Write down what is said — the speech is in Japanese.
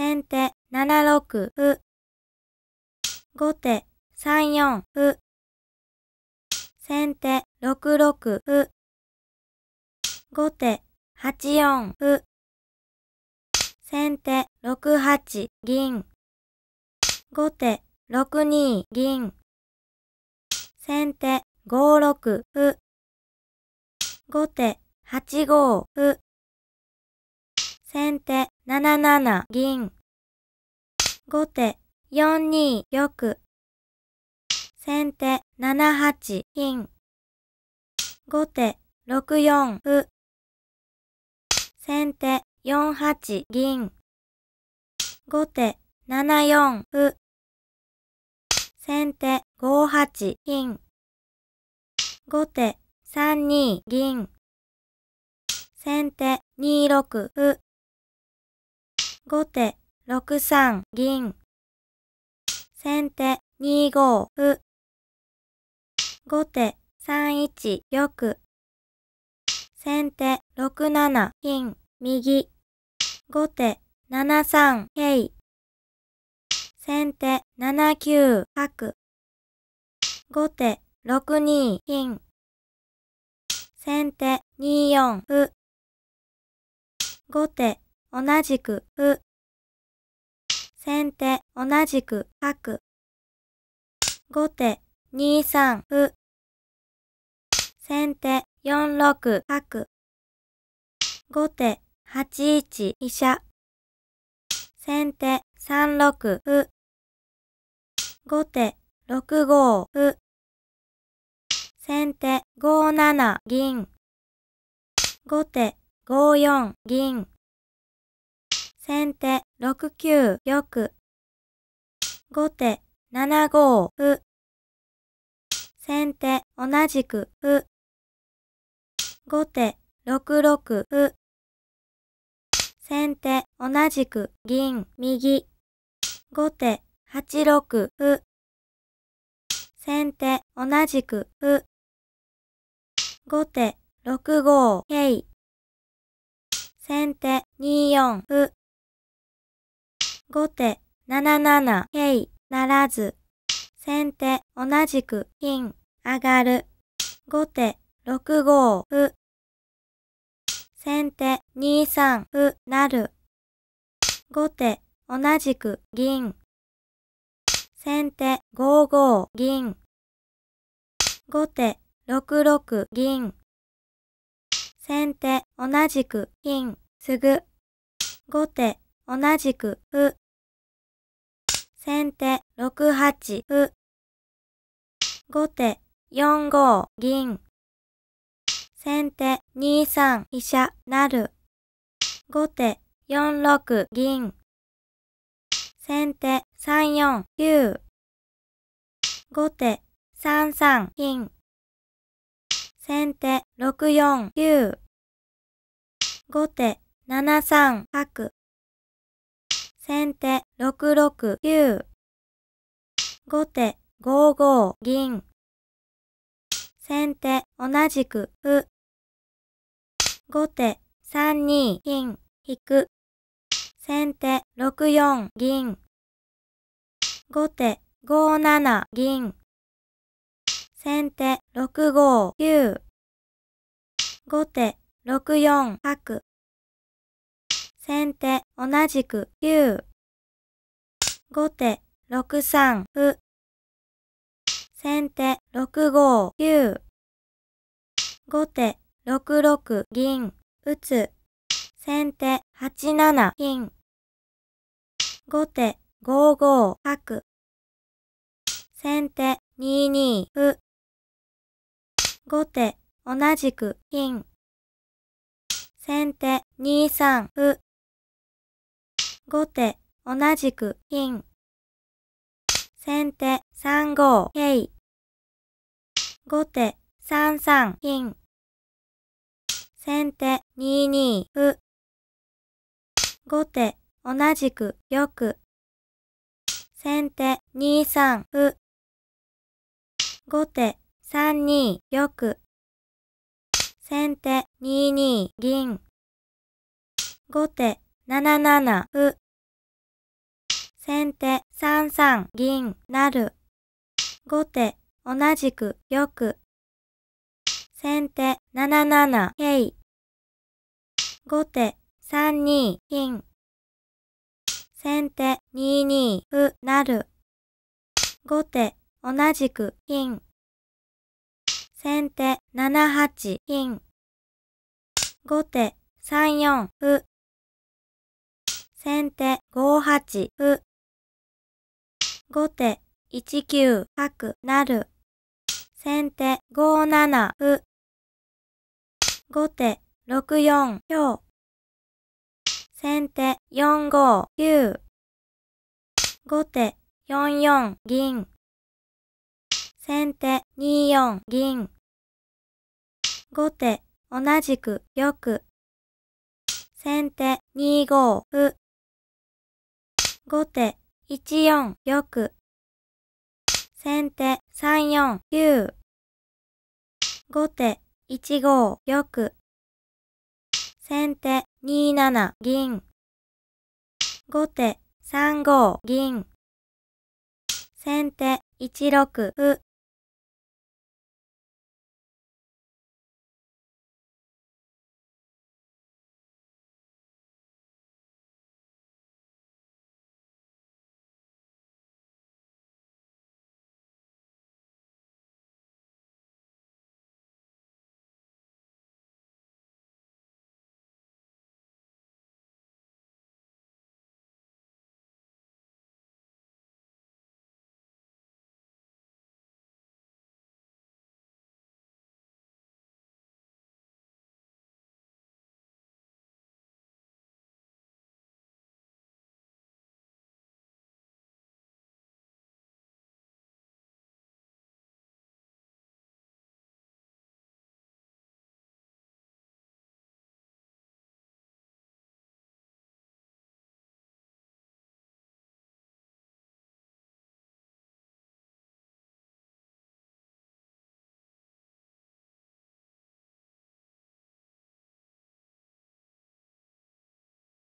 先手7六歩。後手3四歩。先手6六歩。後手8四歩。先手6八銀。後手6二銀。先手5六歩。後手8五歩。先手7七銀。後手4二玉。先手7八金。後手6四歩。先手4八銀。後手7四歩。先手5八金。後手3二銀。先手2六歩。後手6三銀。先手2五歩。後手3一玉。先手6七金右。後手7三桂。先手7九角。後手6二金。先手2四歩。後手同じくう。先手同じくく。後手二三う。先手四六く。後手八一飛車。先手三六う。後手六五う。先手五七銀。後手五四銀。先手6九玉。後手7五歩。先手同じく歩。後手6六歩。先手同じく銀右。後手8六歩。先手同じく歩。後手6五桂。先手2四歩。後手7七桂ならず。先手同じく金上がる。後手6五歩。先手2三歩なる。後手同じく銀。先手5五銀。後手6六銀。先手同じく金すぐ。後手同じく、う。先手6八う。後手4五銀。先手2三飛車なる。後手4六銀。先手3四九。後手3三金。先手6四九。後手7三角。先手6六九。後手5五銀。先手同じく歩。後手3二金引く。先手6四銀。後手5七銀。先手6五9。後手6四角。先手同じく9。後手6三歩。先手6五9。後手6六銀。打つ。先手8七金。後手5五角。先手2二歩。後手同じく金。先手2三歩。後手、同じく金。先手三五桂。後手三三金。先手二二歩。後手同じく玉。先手二三歩。後手三二玉。先手二二銀。後手7七歩。先手3三銀なる。後手同じく玉。先手7七桂。後手3二金。先手2二歩なる。後手同じく金。先手7八金。後手3四歩。先手5八歩。後手1九角る。先手5七歩。後手6四強。先手4五9。後手4四銀。先手2四銀。後手同じく玉。先手2五歩。後手1四玉。先手3四九。後手1五玉。先手2七銀。後手3五銀。先手1六歩。